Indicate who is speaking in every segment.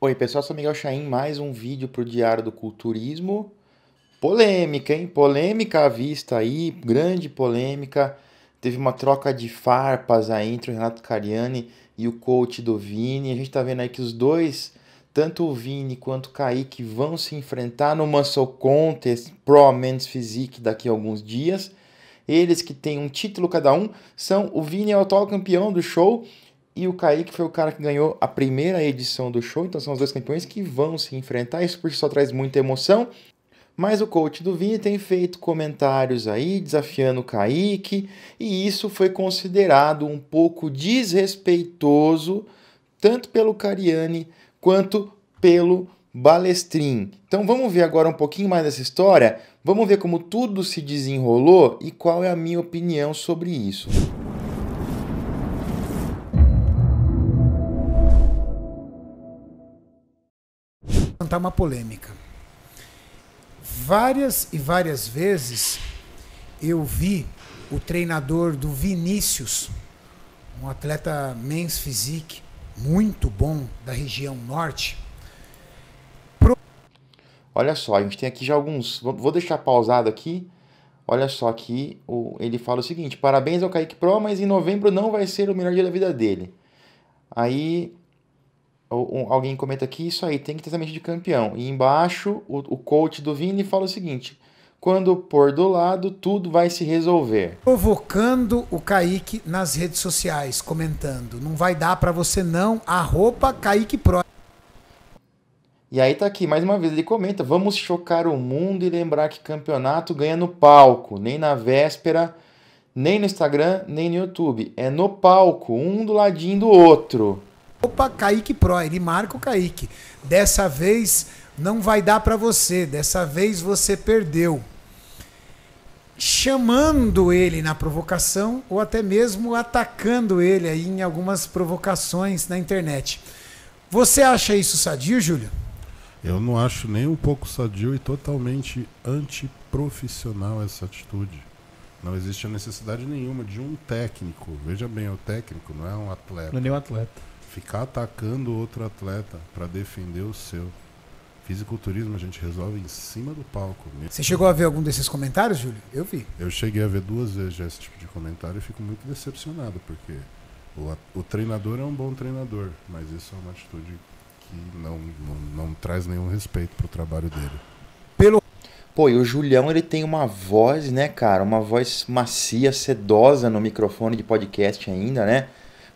Speaker 1: Oi pessoal, sou Miguel Chaim, mais um vídeo para o Diário do Culturismo. Polêmica, hein? Polêmica à vista aí, grande polêmica. Teve uma troca de farpas aí entre o Renato Cariani e o coach do Vini. A gente está vendo aí que os dois, tanto o Vini quanto o Kaique, vão se enfrentar no Muscle Contest Pro Men's Physique daqui a alguns dias. Eles que têm um título cada um são o Vini é o atual campeão do show e o Kaique foi o cara que ganhou a primeira edição do show, então são os dois campeões que vão se enfrentar, isso por si só traz muita emoção. Mas o coach do Vini tem feito comentários aí desafiando o Kaique, e isso foi considerado um pouco desrespeitoso, tanto pelo Cariani quanto pelo Balestrin. Então vamos ver agora um pouquinho mais dessa história, vamos ver como tudo se desenrolou e qual é a minha opinião sobre isso.
Speaker 2: levantar uma polêmica. Várias e várias vezes eu vi o treinador do Vinícius, um atleta men's physique muito bom da região norte.
Speaker 1: Pro... Olha só, a gente tem aqui já alguns. Vou deixar pausado aqui. Olha só aqui, ele fala o seguinte: parabéns ao Kaique Pro, mas em novembro não vai ser o melhor dia da vida dele. Aí alguém comenta aqui, isso aí, tem que ter mente de campeão. E embaixo, o, o coach do Vini fala o seguinte: quando pôr do lado, tudo vai se resolver.
Speaker 2: Provocando o Kaique nas redes sociais, comentando: não vai dar para você não, a roupa Kaique Pro.
Speaker 1: E aí tá aqui, mais uma vez ele comenta: vamos chocar o mundo e lembrar que campeonato ganha no palco, nem na véspera, nem no Instagram, nem no YouTube.
Speaker 2: É no palco, um do ladinho do outro. Opa, Kaique Pro, ele marca o Kaique. Dessa vez não vai dar para você, dessa vez você perdeu. Chamando ele na provocação ou até mesmo atacando ele aí em algumas provocações na internet. Você acha isso sadio, Júlio?
Speaker 3: Eu não acho nem um pouco sadio e totalmente antiprofissional essa atitude. Não existe a necessidade nenhuma de um técnico. Veja bem, o técnico não é um atleta. Não é nem um atleta Ficar atacando outro atleta para defender o seu. Fisiculturismo a gente resolve em cima do palco. Você chegou a ver
Speaker 2: algum desses comentários, Júlio? Eu vi.
Speaker 3: Eu cheguei a ver duas vezes esse tipo de comentário e fico muito decepcionado, porque o, o treinador é um bom treinador, mas isso é uma atitude que não, não, não traz nenhum respeito pro trabalho dele. Pelo Pô, e o
Speaker 1: Julião, ele tem uma voz, né, cara? Uma voz macia, sedosa no microfone de podcast ainda, né?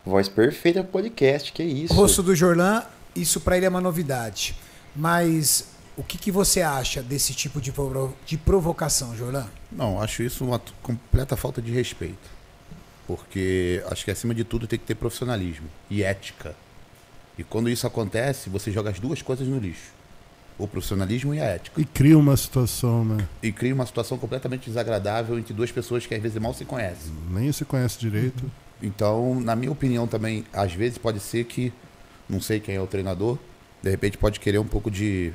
Speaker 1: Voz perfeita podcast, que é isso. O rosto
Speaker 2: do Jorlan, isso para ele é uma novidade. Mas o que, que você acha desse tipo de, provo de provocação, Jorlan?
Speaker 4: Não, acho isso uma completa falta de respeito. Porque acho que acima de tudo tem que ter profissionalismo e ética. E quando isso acontece, você joga as duas coisas no lixo. O profissionalismo e a ética.
Speaker 3: E cria uma situação, né?
Speaker 4: E cria uma situação completamente desagradável entre duas pessoas que às vezes mal se conhecem. Nem se conhece direito. Uhum. Então, na minha opinião também, às vezes pode ser que, não sei quem é o treinador, de repente pode querer um pouco de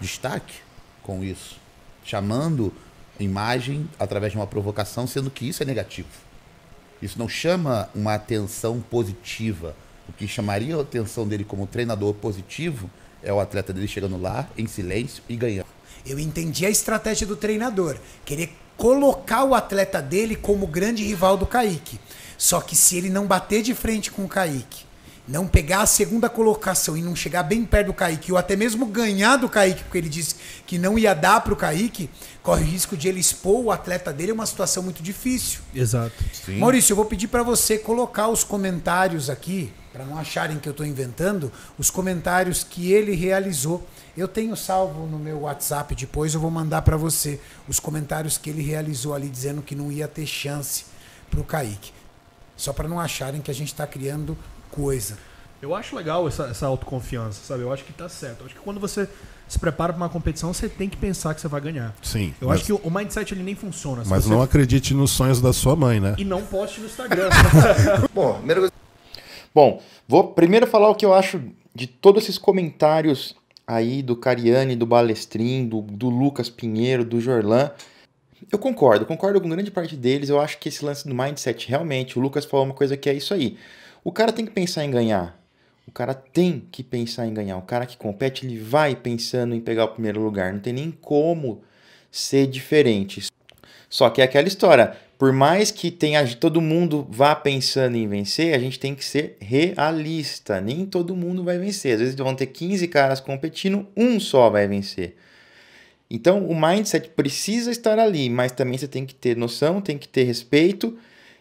Speaker 4: destaque com isso. Chamando imagem através de uma provocação, sendo que isso é negativo. Isso não chama uma atenção positiva. O que chamaria a atenção dele como treinador
Speaker 2: positivo é o atleta dele chegando lá, em silêncio e ganhando. Eu entendi a estratégia do treinador, querer colocar o atleta dele como grande rival do Kaique. Só que se ele não bater de frente com o Kaique, não pegar a segunda colocação e não chegar bem perto do Kaique, ou até mesmo ganhar do Kaique, porque ele disse que não ia dar para o Kaique, corre o risco de ele expor o atleta dele a uma situação muito difícil.
Speaker 3: Exato. Sim. Maurício,
Speaker 2: eu vou pedir para você colocar os comentários aqui para não acharem que eu estou inventando, os comentários que ele realizou. Eu tenho salvo no meu WhatsApp, depois eu vou mandar para você os comentários que ele realizou ali dizendo que não ia ter chance para o Kaique. Só para não acharem que a gente está criando coisa. Eu acho legal essa, essa, autoconfiança, sabe? Eu acho que tá certo. Eu acho que quando você se prepara para uma competição, você tem que pensar que você vai ganhar. Sim. Eu acho que o, mindset ele nem funciona. Mas você... não
Speaker 3: acredite nos sonhos da sua mãe, né? E não poste no Instagram.
Speaker 1: Bom, primeira Bom, vou primeiro falar o que eu acho de todos esses comentários aí do Cariani, do Balestrin, do, do Lucas Pinheiro, do Jorlan. Eu concordo, concordo com grande parte deles. Eu acho que esse lance do mindset, realmente, o Lucas falou uma coisa que é isso aí. O cara tem que pensar em ganhar. O cara tem que pensar em ganhar. O cara que compete, ele vai pensando em pegar o primeiro lugar. Não tem nem como ser diferente. Só que é aquela história. Por mais que tenha todo mundo vá pensando em vencer, a gente tem que ser realista. Nem todo mundo vai vencer. Às vezes vão ter 15 caras competindo, um só vai vencer. Então o mindset precisa estar ali, mas também você tem que ter noção, tem que ter respeito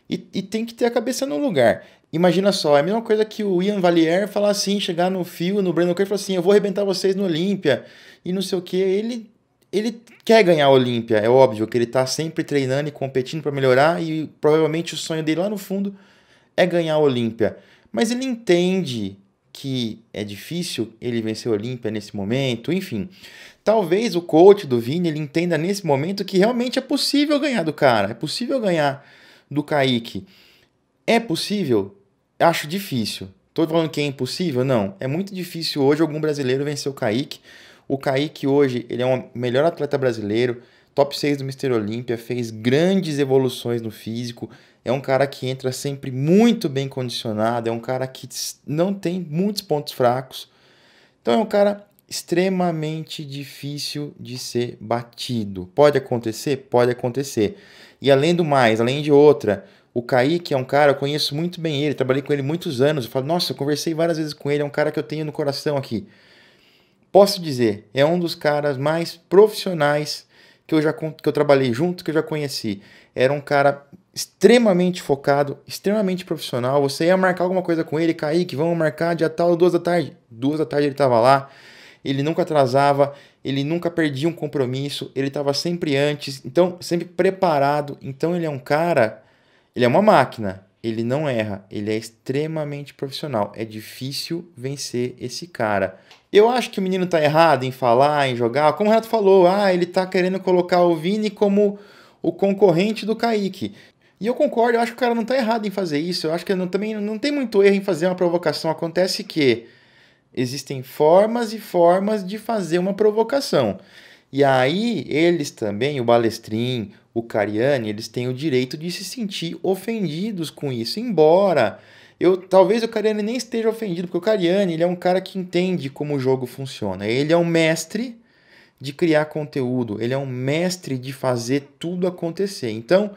Speaker 1: e, e tem que ter a cabeça no lugar. Imagina só, é a mesma coisa que o Ian Valier falar assim, chegar no fio, no Brandon Curry e falar assim, eu vou arrebentar vocês no Olímpia e não sei o que. Ele ele quer ganhar a Olímpia, é óbvio que ele está sempre treinando e competindo para melhorar e provavelmente o sonho dele lá no fundo é ganhar a Olímpia. Mas ele entende que é difícil ele vencer a Olímpia nesse momento, enfim. Talvez o coach do Vini ele entenda nesse momento que realmente é possível ganhar do cara, é possível ganhar do Kaique. É possível? Acho difícil. Tô falando que é impossível? Não. É muito difícil hoje algum brasileiro vencer o Kaique. O Kaique hoje, ele é o um melhor atleta brasileiro, top 6 do Mister Olímpia, fez grandes evoluções no físico, é um cara que entra sempre muito bem condicionado, é um cara que não tem muitos pontos fracos. Então é um cara extremamente difícil de ser batido. Pode acontecer? Pode acontecer. E além do mais, além de outra, o Kaique é um cara, eu conheço muito bem ele, trabalhei com ele muitos anos. Eu falo, nossa, eu conversei várias vezes com ele, é um cara que eu tenho no coração aqui posso dizer, é um dos caras mais profissionais que eu já que eu trabalhei junto, que eu já conheci. Era um cara extremamente focado, extremamente profissional. Você ia marcar alguma coisa com ele, Kaique, vamos marcar dia tal, duas da tarde. Duas da tarde ele estava lá, ele nunca atrasava, ele nunca perdia um compromisso, ele estava sempre antes, então sempre preparado. Então ele é um cara, ele é uma máquina ele não erra, ele é extremamente profissional. É difícil vencer esse cara. Eu acho que o menino tá errado em falar, em jogar. Como o Renato falou, ah, ele tá querendo colocar o Vini como o concorrente do Kaique. E eu concordo, eu acho que o cara não tá errado em fazer isso. Eu acho que não, também não tem muito erro em fazer uma provocação. Acontece que existem formas e formas de fazer uma provocação. E aí, eles também, o Balestrin, o Cariani, eles têm o direito de se sentir ofendidos com isso, embora eu talvez o Cariani nem esteja ofendido, porque o Cariani ele é um cara que entende como o jogo funciona. Ele é um mestre de criar conteúdo, ele é um mestre de fazer tudo acontecer. Então,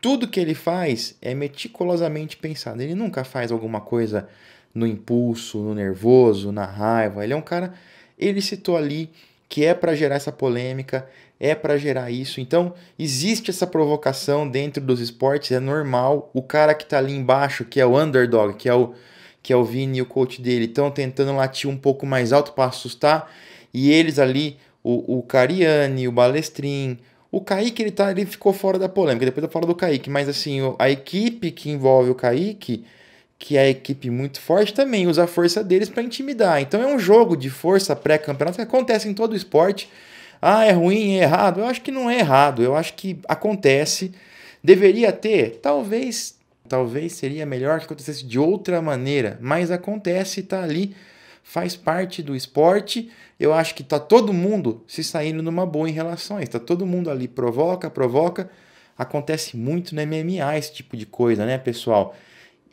Speaker 1: tudo que ele faz é meticulosamente pensado. Ele nunca faz alguma coisa no impulso, no nervoso, na raiva. Ele é um cara. Ele citou ali que é para gerar essa polêmica, é para gerar isso. Então, existe essa provocação dentro dos esportes, é normal. O cara que está ali embaixo, que é o underdog, que é o que é o Vini e o coach dele, estão tentando latir um pouco mais alto para assustar, e eles ali, o, o Cariani, o Balestrin, o Kaique ele, tá, ele ficou fora da polêmica, depois eu falo do Kaique, mas assim, a equipe que envolve o Kaique, que é a equipe muito forte, também usa a força deles para intimidar. Então é um jogo de força pré-campeonato que acontece em todo o esporte, ah, é ruim, é errado. Eu acho que não é errado. Eu acho que acontece. Deveria ter? Talvez. Talvez seria melhor que acontecesse de outra maneira. Mas acontece, tá ali. Faz parte do esporte. Eu acho que tá todo mundo se saindo numa boa em relação a isso. Tá todo mundo ali. Provoca, provoca. Acontece muito no MMA esse tipo de coisa, né, pessoal?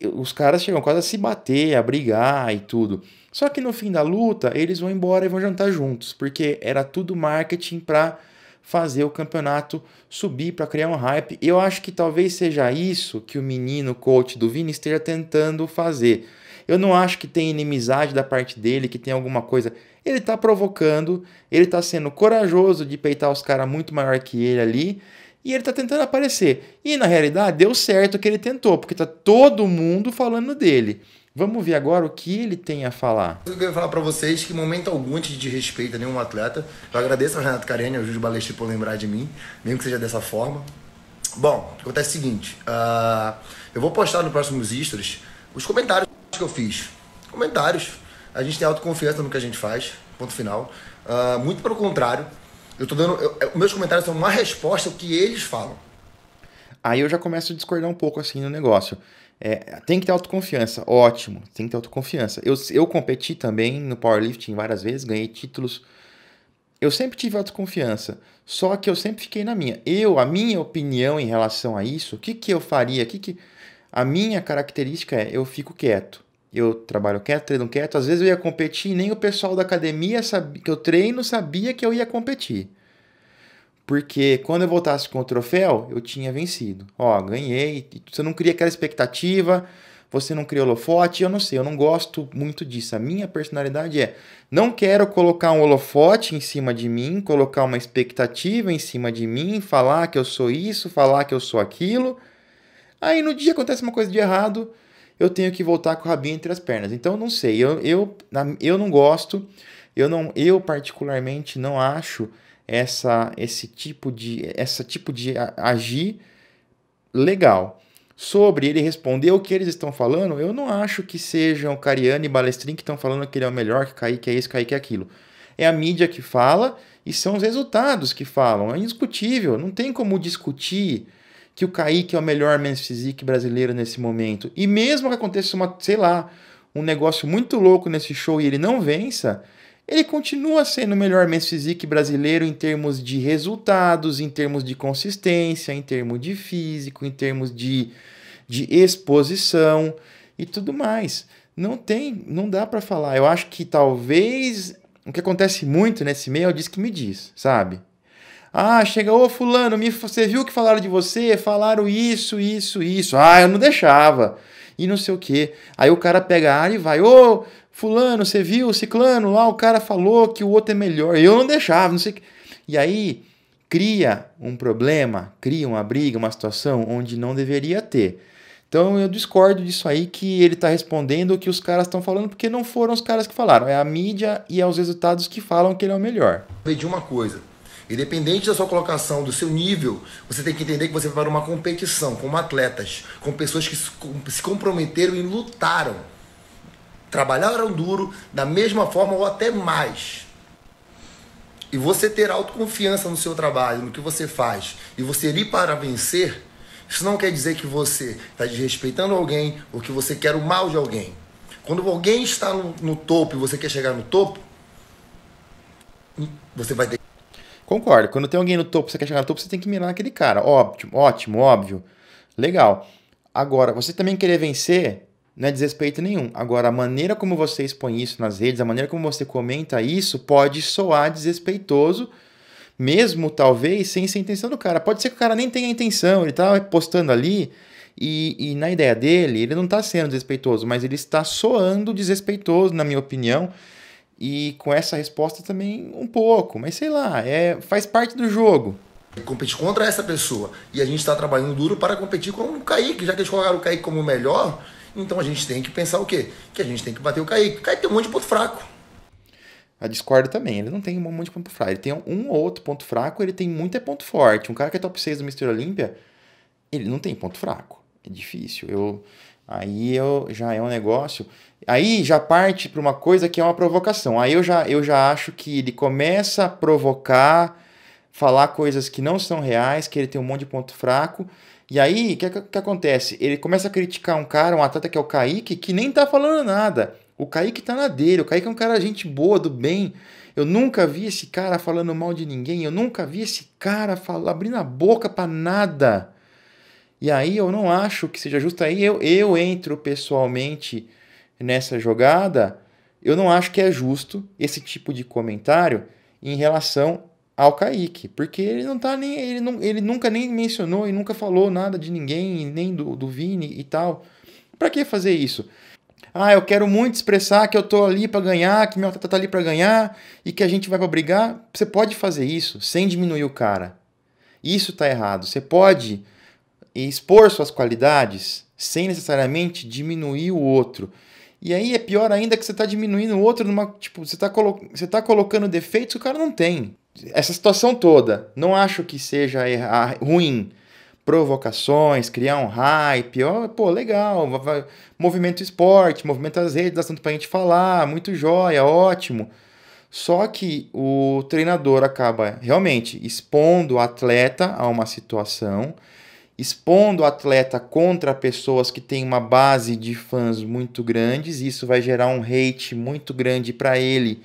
Speaker 1: os caras chegam quase a se bater, a brigar e tudo. Só que no fim da luta, eles vão embora e vão jantar juntos, porque era tudo marketing para fazer o campeonato subir, para criar um hype. Eu acho que talvez seja isso que o menino coach do Vini esteja tentando fazer. Eu não acho que tem inimizade da parte dele, que tem alguma coisa. Ele está provocando, ele está sendo corajoso de peitar os caras muito maior que ele ali, e ele tá tentando aparecer. E na realidade deu certo que ele tentou, porque tá todo mundo falando dele. Vamos ver agora o que ele tem a falar.
Speaker 4: Eu queria falar para vocês é que, em momento algum, de desrespeito a nenhum atleta, eu agradeço ao Renato Carene, ao Júlio Balestri por lembrar de mim, mesmo que seja dessa forma. Bom, acontece o seguinte: uh, eu vou postar nos próximos stories os comentários que eu fiz. Comentários. A gente tem autoconfiança no que a gente faz, ponto final. Uh, muito pelo contrário, eu tô dando. É, os meus comentários são uma resposta ao que eles falam.
Speaker 1: Aí eu já começo a discordar um pouco assim no negócio. É, tem que ter autoconfiança, ótimo, tem que ter autoconfiança. Eu, eu competi também no powerlifting várias vezes, ganhei títulos. Eu sempre tive autoconfiança, só que eu sempre fiquei na minha. Eu, a minha opinião em relação a isso, o que, que eu faria? Que que... A minha característica é eu fico quieto eu trabalho quieto, treino quieto. Às vezes eu ia competir e nem o pessoal da academia sabia, que eu treino sabia que eu ia competir. Porque quando eu voltasse com o troféu, eu tinha vencido. Ó, ganhei. Você não cria aquela expectativa, você não cria holofote. Eu não sei, eu não gosto muito disso. A minha personalidade é: não quero colocar um holofote em cima de mim, colocar uma expectativa em cima de mim, falar que eu sou isso, falar que eu sou aquilo. Aí no dia acontece uma coisa de errado eu tenho que voltar com o rabinho entre as pernas. Então, não sei, eu, eu, eu não gosto, eu, não, eu particularmente não acho essa, esse tipo de, essa tipo de agir legal. Sobre ele responder o que eles estão falando, eu não acho que sejam Cariani e Balestrin que estão falando que ele é o melhor, que que é isso, que é aquilo. É a mídia que fala e são os resultados que falam. É indiscutível, não tem como discutir que o Kaique é o melhor men's physique brasileiro nesse momento. E mesmo que aconteça uma, sei lá, um negócio muito louco nesse show e ele não vença, ele continua sendo o melhor men's physique brasileiro em termos de resultados, em termos de consistência, em termos de físico, em termos de, de exposição e tudo mais. Não tem, não dá para falar. Eu acho que talvez o que acontece muito nesse meio é o diz que me diz, sabe? Ah, chega, ô fulano, me, você viu o que falaram de você? Falaram isso, isso, isso. Ah, eu não deixava. E não sei o quê. Aí o cara pega a área e vai, ô, fulano, você viu, ciclano, lá o cara falou que o outro é melhor. Eu não deixava, não sei o quê. E aí cria um problema, cria uma briga, uma situação onde não deveria ter. Então eu discordo disso aí que ele está respondendo o que os caras estão falando, porque não foram os caras que falaram, é a mídia e
Speaker 4: é os resultados que falam que ele é o melhor. De uma coisa, Independente da sua colocação, do seu nível, você tem que entender que você vai para uma competição com atletas, com pessoas que se comprometeram e lutaram. Trabalharam duro da mesma forma ou até mais. E você ter autoconfiança no seu trabalho, no que você faz, e você ir para vencer, isso não quer dizer que você está desrespeitando alguém ou que você quer o mal de alguém. Quando alguém está no, no topo e você quer chegar no topo, você vai ter
Speaker 1: Concordo. Quando tem alguém no topo, você quer chegar no topo, você tem que mirar naquele cara. Ótimo, ótimo, óbvio. Legal. Agora, você também querer vencer não é desrespeito nenhum. Agora, a maneira como você expõe isso nas redes, a maneira como você comenta isso, pode soar desrespeitoso, mesmo talvez sem ser a intenção do cara. Pode ser que o cara nem tenha intenção, ele tá postando ali e, e na ideia dele, ele não está sendo desrespeitoso, mas ele está soando desrespeitoso, na minha opinião. E
Speaker 4: com essa resposta também um pouco, mas sei lá, é, faz parte do jogo. Competir contra essa pessoa. E a gente está trabalhando duro para competir com o Kaique, já que eles colocaram o Kaique como o melhor, então a gente tem que pensar o quê? Que a gente tem que bater o Kaique. O Kaique tem um monte de ponto fraco.
Speaker 1: A Discord também, ele não tem um monte de ponto fraco. Ele tem um ou outro ponto fraco, ele tem muito é ponto forte. Um cara que é top 6 do Mr. Olímpia, ele não tem ponto fraco. É difícil. Eu, Aí eu, já é um negócio. Aí já parte para uma coisa que é uma provocação. Aí eu já, eu já acho que ele começa a provocar, falar coisas que não são reais, que ele tem um monte de ponto fraco. E aí, o é que, que acontece? Ele começa a criticar um cara, um atleta que é o Kaique, que nem tá falando nada. O Kaique tá na dele, o Kaique é um cara gente boa, do bem. Eu nunca vi esse cara falando mal de ninguém, eu nunca vi esse cara falar, abrindo a boca para nada. E aí eu não acho que seja justo. Aí eu, eu entro pessoalmente nessa jogada. Eu não acho que é justo esse tipo de comentário em relação ao Kaique, porque ele não tá nem. Ele, não, ele nunca nem mencionou e nunca falou nada de ninguém, nem do, do Vini e tal. Para que fazer isso? Ah, eu quero muito expressar que eu tô ali para ganhar, que meu tata tá ali para ganhar e que a gente vai para brigar. Você pode fazer isso sem diminuir o cara. Isso tá errado. Você pode e expor suas qualidades sem necessariamente diminuir o outro. E aí é pior ainda que você está diminuindo o outro numa. Tipo, você está colo você tá colocando defeitos que o cara não tem. Essa situação toda, não acho que seja ruim. Provocações, criar um hype, ó, pô, legal, movimento esporte, movimento as redes, dá tanto pra gente falar, muito jóia, ótimo. Só que o treinador acaba realmente expondo o atleta a uma situação expondo o atleta contra pessoas que têm uma base de fãs muito grandes, isso vai gerar um hate muito grande para ele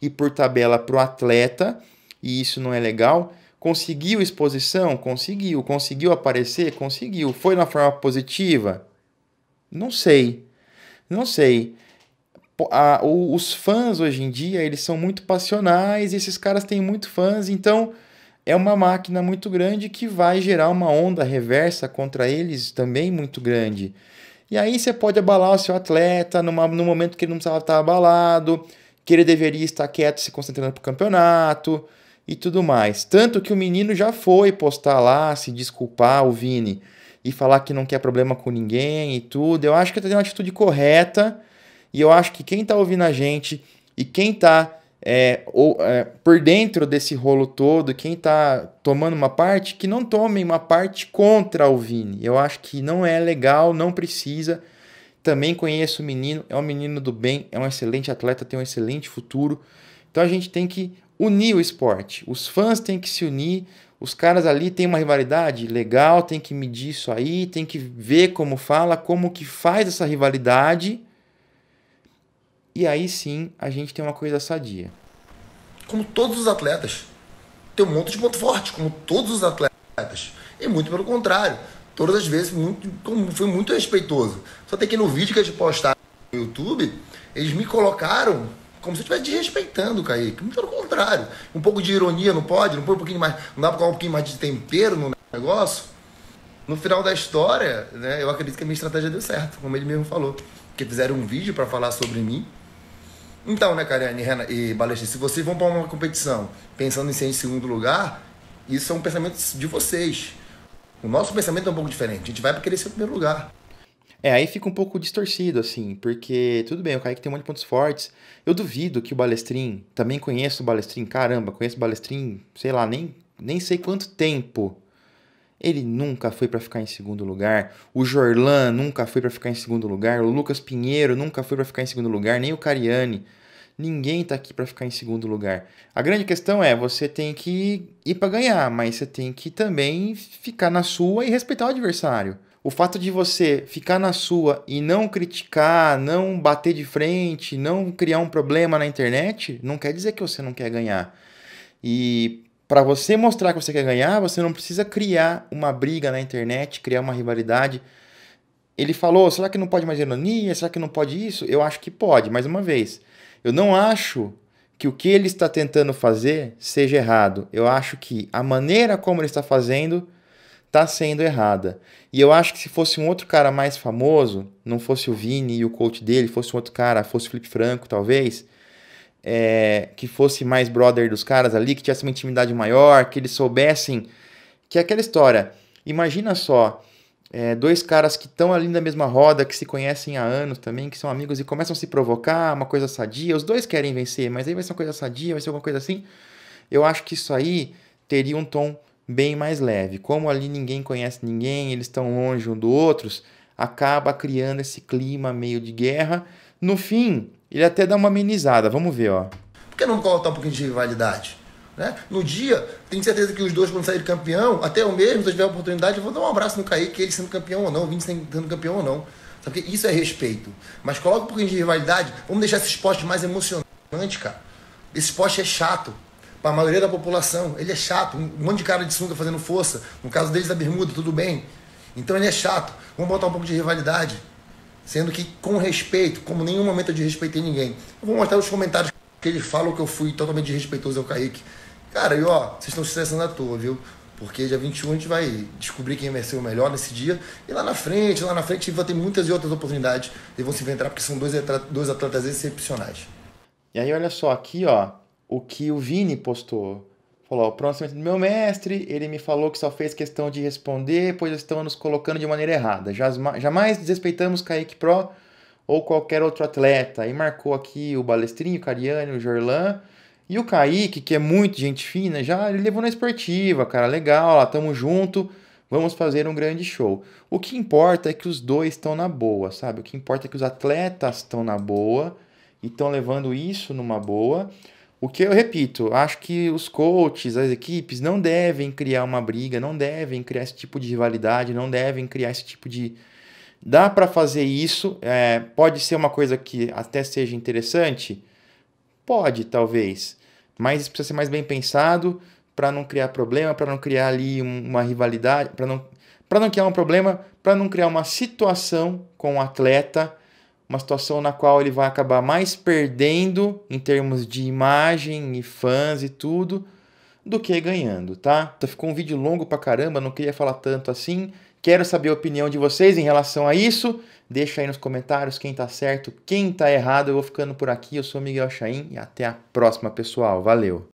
Speaker 1: e por tabela para o atleta, e isso não é legal. Conseguiu exposição? Conseguiu. Conseguiu aparecer? Conseguiu. Foi na forma positiva? Não sei. Não sei. A, o, os fãs hoje em dia, eles são muito passionais, esses caras têm muito fãs, então é uma máquina muito grande que vai gerar uma onda reversa contra eles também muito grande. E aí você pode abalar o seu atleta numa, momento que ele não precisava estar abalado, que ele deveria estar quieto se concentrando para o campeonato e tudo mais. Tanto que o menino já foi postar lá, se desculpar, o Vini, e falar que não quer problema com ninguém e tudo. Eu acho que está tendo uma atitude correta e eu acho que quem está ouvindo a gente e quem está é, ou, é, por dentro desse rolo todo, quem está tomando uma parte, que não tomem uma parte contra o Vini. Eu acho que não é legal, não precisa. Também conheço o menino, é um menino do bem, é um excelente atleta, tem um excelente futuro. Então a gente tem que unir o esporte. Os fãs têm que se unir, os caras ali têm uma rivalidade legal, tem que medir isso aí, tem que ver como fala, como que faz essa rivalidade e aí sim a gente tem uma coisa sadia.
Speaker 4: Como todos os atletas, tem um monte de ponto forte, como todos os atletas. E muito pelo contrário, todas as vezes muito, foi muito respeitoso. Só tem que no vídeo que a gente postaram no YouTube, eles me colocaram como se eu estivesse desrespeitando o Kaique. Muito pelo contrário. Um pouco de ironia não pode? Não põe um pouquinho mais. Não dá pra colocar um pouquinho mais de tempero no negócio? No final da história, né, eu acredito que a minha estratégia deu certo, como ele mesmo falou. Porque fizeram um vídeo para falar sobre mim, então, né, Kariane e Balestrin, se vocês vão para uma competição pensando em ser em segundo lugar, isso é um pensamento de vocês. O nosso pensamento é um pouco diferente. A gente vai para querer ser o primeiro lugar. É, aí fica um
Speaker 1: pouco distorcido, assim, porque tudo bem, o Kaique tem um monte de pontos fortes. Eu duvido que o Balestrin, também conheço o Balestrin, caramba, conheço o Balestrin, sei lá, nem, nem sei quanto tempo ele nunca foi para ficar em segundo lugar, o Jorlan nunca foi para ficar em segundo lugar, o Lucas Pinheiro nunca foi para ficar em segundo lugar, nem o Cariani. Ninguém está aqui para ficar em segundo lugar. A grande questão é, você tem que ir para ganhar, mas você tem que também ficar na sua e respeitar o adversário. O fato de você ficar na sua e não criticar, não bater de frente, não criar um problema na internet, não quer dizer que você não quer ganhar. E para você mostrar que você quer ganhar, você não precisa criar uma briga na internet, criar uma rivalidade. Ele falou: será que não pode mais ironia? Será que não pode isso? Eu acho que pode, mais uma vez. Eu não acho que o que ele está tentando fazer seja errado. Eu acho que a maneira como ele está fazendo está sendo errada. E eu acho que se fosse um outro cara mais famoso, não fosse o Vini e o coach dele, fosse um outro cara, fosse o Felipe Franco, talvez, é, que fosse mais brother dos caras ali, que tivesse uma intimidade maior, que eles soubessem. Que é aquela história. Imagina só, é, dois caras que estão ali na mesma roda, que se conhecem há anos também, que são amigos e começam a se provocar, uma coisa sadia. Os dois querem vencer, mas aí vai ser uma coisa sadia, vai ser alguma coisa assim. Eu acho que isso aí teria um tom bem mais leve. Como ali ninguém conhece ninguém, eles estão longe um do outros, acaba criando esse clima meio de guerra. No fim, ele até dá uma amenizada. Vamos ver, ó.
Speaker 4: Por que não colocar um pouquinho de rivalidade? Né? No dia, tenho certeza que os dois, quando saírem campeão, até eu mesmo, se eu tiver a oportunidade, eu vou dar um abraço no Kaique, ele sendo campeão ou não, o Vini sendo campeão ou não. Sabe que isso é respeito. Mas coloca um pouquinho de rivalidade, vamos deixar esse esporte mais emocionante, cara. Esse esporte é chato. Para a maioria da população, ele é chato. Um monte de cara de sunga fazendo força. No caso deles, a bermuda, tudo bem. Então ele é chato. Vamos botar um pouco de rivalidade. Sendo que com respeito, como nenhum momento eu desrespeitei ninguém. Eu vou mostrar os comentários que ele falou que eu fui totalmente desrespeitoso ao Kaique. Cara, e ó, vocês estão se estressando à toa, viu? Porque dia 21 a gente vai descobrir quem vai ser o melhor nesse dia. E lá na frente, lá na frente, vai ter muitas e outras oportunidades. E vão se inventar porque são dois, dois atletas excepcionais.
Speaker 1: E aí, olha só, aqui, ó, o que o Vini postou. Olá, o próximo, é meu mestre, ele me falou que só fez questão de responder, pois estão nos colocando de maneira errada. Jamais desrespeitamos Kaique Pro ou qualquer outro atleta. E marcou aqui o Balestrinho, o Cariani, o Jorlan. E o Kaique, que é muito gente fina, já ele levou na esportiva, cara, legal, lá, tamo junto, vamos fazer um grande show. O que importa é que os dois estão na boa, sabe? O que importa é que os atletas estão na boa e estão levando isso numa boa. O que eu repito, acho que os coaches, as equipes não devem criar uma briga, não devem criar esse tipo de rivalidade, não devem criar esse tipo de. Dá para fazer isso, é, pode ser uma coisa que até seja interessante? Pode, talvez, mas isso precisa ser mais bem pensado para não criar problema, para não criar ali uma rivalidade, para não, não criar um problema, para não criar uma situação com o um atleta uma situação na qual ele vai acabar mais perdendo em termos de imagem e fãs e tudo do que ganhando, tá? Então ficou um vídeo longo pra caramba, não queria falar tanto assim. Quero saber a opinião de vocês em relação a isso. Deixa aí nos comentários quem tá certo, quem tá errado. Eu vou ficando por aqui. Eu sou Miguel Chaim e até a próxima, pessoal. Valeu.